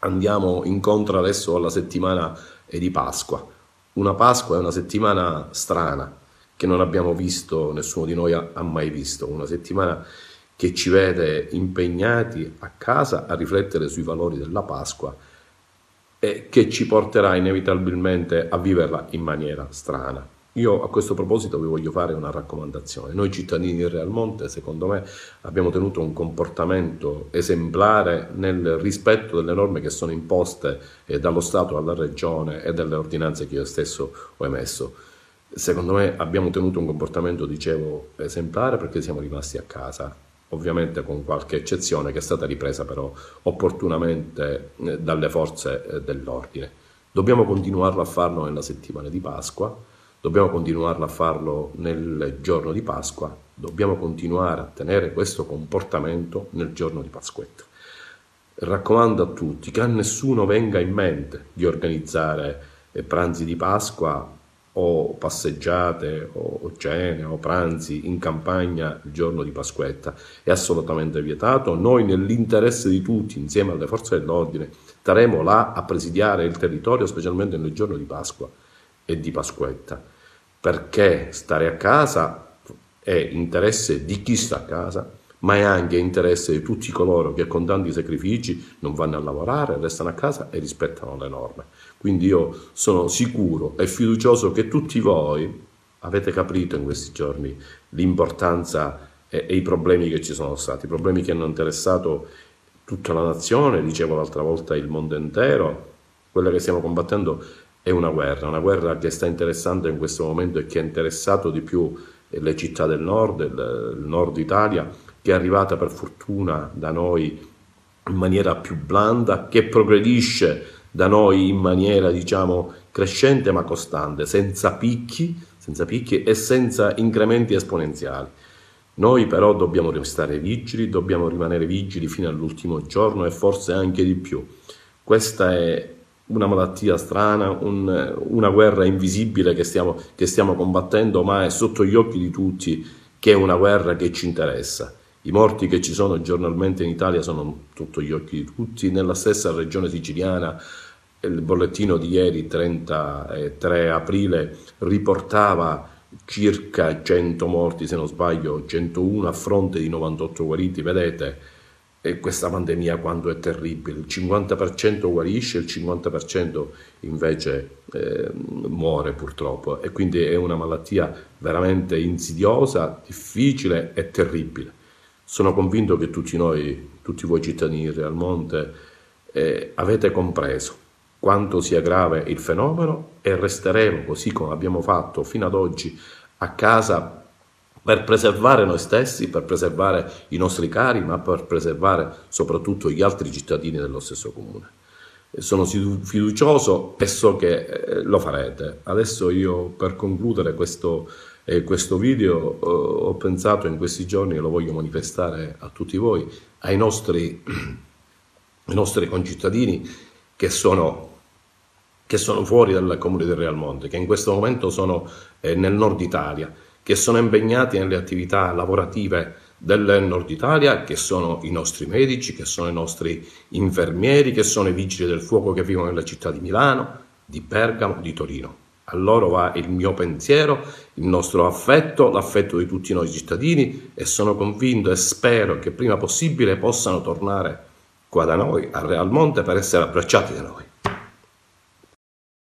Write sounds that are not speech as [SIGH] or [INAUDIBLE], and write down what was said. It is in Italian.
andiamo incontro adesso alla settimana eh, di Pasqua. Una Pasqua è una settimana strana che non abbiamo visto, nessuno di noi ha, mai visto, una settimana che ci vede impegnati a casa a riflettere sui valori della Pasqua e che ci porterà inevitabilmente a viverla in maniera strana. Io a questo proposito vi voglio fare una raccomandazione. Noi cittadini di Monte, secondo me, abbiamo tenuto un comportamento esemplare nel rispetto delle norme che sono imposte eh, dallo Stato alla Regione e delle ordinanze che io stesso ho emesso. Secondo me abbiamo tenuto un comportamento, dicevo, esemplare perché siamo rimasti a casa, ovviamente con qualche eccezione che è stata ripresa però opportunamente eh, dalle forze eh, dell'ordine. Dobbiamo continuarlo a farlo nella settimana di Pasqua dobbiamo continuarlo a farlo nel giorno di Pasqua, dobbiamo continuare a tenere questo comportamento nel giorno di Pasquetta. Raccomando a tutti che a nessuno venga in mente di organizzare eh, pranzi di Pasqua o passeggiate o cene o pranzi in campagna il giorno di Pasquetta è assolutamente vietato. Noi nell'interesse di tutti, insieme alle forze dell'ordine, staremo là a presidiare il territorio, specialmente nel giorno di Pasqua e di Pasquetta, perché stare a casa è interesse di chi sta a casa, ma è anche interesse di tutti coloro che con tanti sacrifici non vanno a lavorare, restano a casa e rispettano le norme. Quindi io sono sicuro e fiducioso che tutti voi avete capito in questi giorni l'importanza e, e i problemi che ci sono stati, i problemi che hanno interessato tutta la nazione, dicevo l'altra volta il mondo intero, quella che stiamo combattendo è una guerra, una guerra che sta interessando in questo momento e che ha interessato di più le città del nord, il nord Italia, che è arrivata per fortuna da noi in maniera più blanda, che progredisce da noi in maniera diciamo crescente ma costante, senza picchi, senza picchi e senza incrementi esponenziali. Noi però dobbiamo restare vigili, dobbiamo rimanere vigili fino all'ultimo giorno e forse anche di più. Questa è una malattia strana, un, una guerra invisibile che stiamo, che stiamo combattendo, ma è sotto gli occhi di tutti che è una guerra che ci interessa. I morti che ci sono giornalmente in Italia sono sotto gli occhi di tutti, nella stessa regione siciliana il bollettino di ieri 33 aprile riportava circa 100 morti, se non sbaglio, 101 a fronte di 98 guariti, vedete e questa pandemia quanto è terribile, il 50% guarisce, il 50% invece eh, muore purtroppo e quindi è una malattia veramente insidiosa, difficile e terribile. Sono convinto che tutti noi, tutti voi cittadini di Realmonte, eh, avete compreso quanto sia grave il fenomeno e resteremo così come abbiamo fatto fino ad oggi a casa per preservare noi stessi, per preservare i nostri cari, ma per preservare soprattutto gli altri cittadini dello stesso comune. Sono fiducioso e so che eh, lo farete. Adesso io per concludere questo, eh, questo video eh, ho pensato in questi giorni e lo voglio manifestare a tutti voi, ai nostri, [CLEARS THROAT] ai nostri concittadini che sono che sono fuori dal comune del Real Monte, che in questo momento sono eh, nel nord Italia, che sono impegnati nelle attività lavorative del nord Italia, che sono i nostri medici, che sono i nostri infermieri, che sono i vigili del fuoco che vivono nella città di Milano, di Bergamo, di Torino. A loro va il mio pensiero, il nostro affetto, l'affetto di tutti noi cittadini e sono convinto e spero che prima possibile possano tornare qua da noi a Monte, per essere abbracciati da noi.